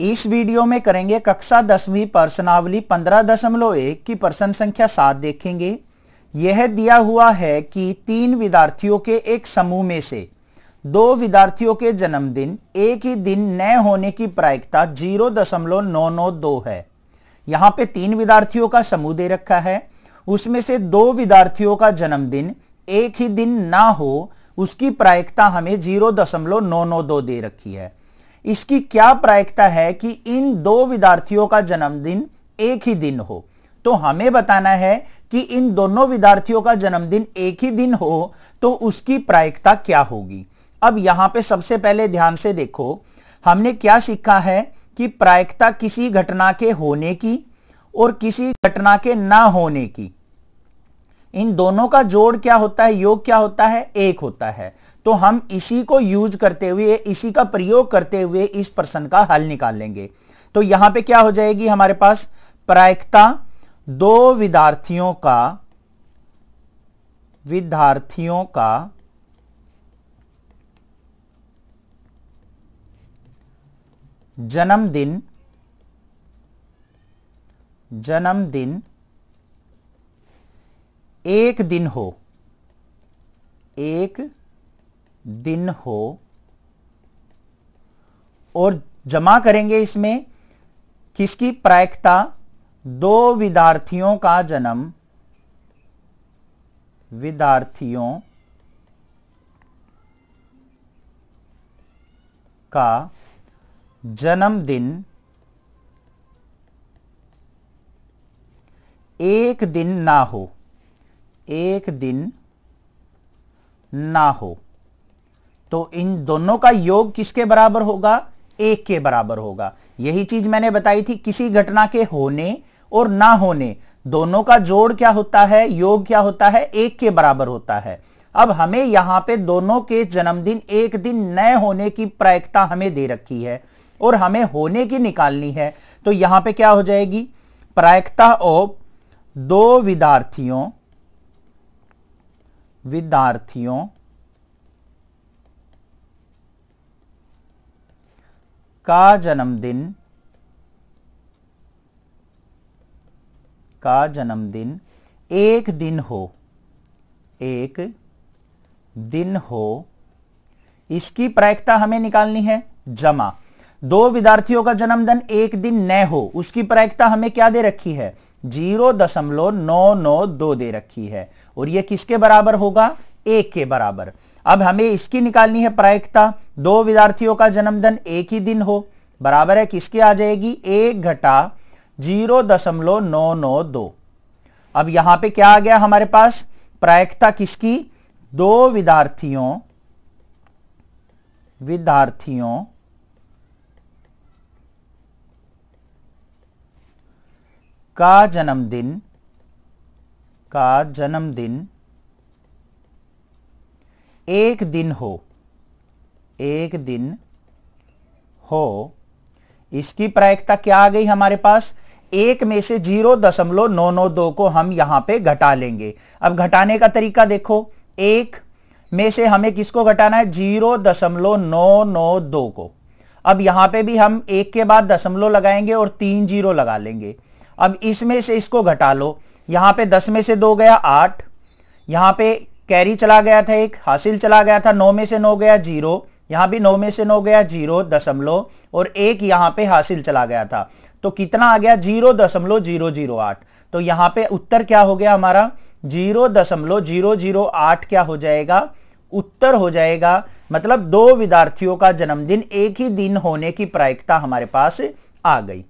इस वीडियो में करेंगे कक्षा दसवीं पर्सनावली पंद्रह दशमलव एक की प्रश्न संख्या सात देखेंगे यह दिया हुआ है कि तीन विद्यार्थियों के एक समूह में से दो विद्यार्थियों के जन्मदिन एक ही दिन न होने की प्रायिकता जीरो दशमलव नौ नौ दो है यहाँ पे तीन विद्यार्थियों का समूह दे रखा है उसमें से दो विद्यार्थियों का जन्मदिन एक ही दिन ना हो उसकी प्रायिकता हमें जीरो दशमलव नौ नौ दो दे रखी है इसकी क्या प्रायिकता है कि इन दो विद्यार्थियों का जन्मदिन एक ही दिन हो तो हमें बताना है कि इन दोनों विद्यार्थियों का जन्मदिन एक ही दिन हो तो उसकी प्रायिकता क्या होगी अब यहां पे सबसे पहले ध्यान से देखो हमने क्या सीखा है कि प्रायिकता किसी घटना के होने की और किसी घटना के ना होने की इन दोनों का जोड़ क्या होता है योग क्या होता है एक होता है तो हम इसी को यूज करते हुए इसी का प्रयोग करते हुए इस प्रश्न का हल निकाल लेंगे तो यहां पे क्या हो जाएगी हमारे पास प्रायिकता दो विद्यार्थियों का विद्यार्थियों का जन्मदिन जन्मदिन एक दिन हो एक दिन हो और जमा करेंगे इसमें किसकी प्रायिकता दो विद्यार्थियों का जन्म विद्यार्थियों का जन्मदिन एक दिन ना हो एक दिन ना हो तो इन दोनों का योग किसके बराबर होगा एक के बराबर होगा यही चीज मैंने बताई थी किसी घटना के होने और ना होने दोनों का जोड़ क्या होता है योग क्या होता है एक के बराबर होता है अब हमें यहां पे दोनों के जन्मदिन एक दिन नए होने की प्रायिकता हमें दे रखी है और हमें होने की निकालनी है तो यहां पे क्या हो जाएगी प्रायिकता ऑफ दो विद्यार्थियों विद्यार्थियों का जन्मदिन का जन्मदिन एक दिन हो एक दिन हो इसकी प्रायिकता हमें निकालनी है जमा दो विद्यार्थियों का जन्मदिन एक दिन न हो उसकी प्रायिकता हमें क्या दे रखी है जीरो दशमलव नौ नौ दो दे रखी है और यह किसके बराबर होगा एक के बराबर अब हमें इसकी निकालनी है प्रायिकता दो विद्यार्थियों का जन्मदिन एक ही दिन हो बराबर है किसके आ जाएगी एक घटा जीरो दशमलव नौ नौ दो अब यहां पे क्या आ गया हमारे पास प्रायिकता किसकी दो विद्यार्थियों विद्यार्थियों का जन्मदिन का जन्मदिन एक दिन हो एक दिन हो इसकी प्रायिकता क्या आ गई हमारे पास एक में से जीरो दशमलव नौ नौ दो को हम यहां पे घटा लेंगे अब घटाने का तरीका देखो एक में से हमें किसको घटाना है जीरो दशमलव नौ नौ दो को अब यहां पे भी हम एक के बाद दशमलव लगाएंगे और तीन जीरो लगा लेंगे अब इसमें से इसको घटा लो यहां पे दस में से दो गया आठ यहां पे कैरी चला गया था एक हासिल चला गया था नौ में से नौ गया जीरो यहां भी नौ में से नौ गया जीरो दशमलव और एक यहां पे हासिल चला गया था तो कितना आ गया जीरो दशमलव जीरो जीरो आठ तो यहां पे उत्तर क्या हो गया हमारा जीरो दशमलव जीरो जीरो आठ क्या हो जाएगा उत्तर हो जाएगा मतलब दो विद्यार्थियों का जन्मदिन एक ही दिन होने की प्रायिकता हमारे पास आ गई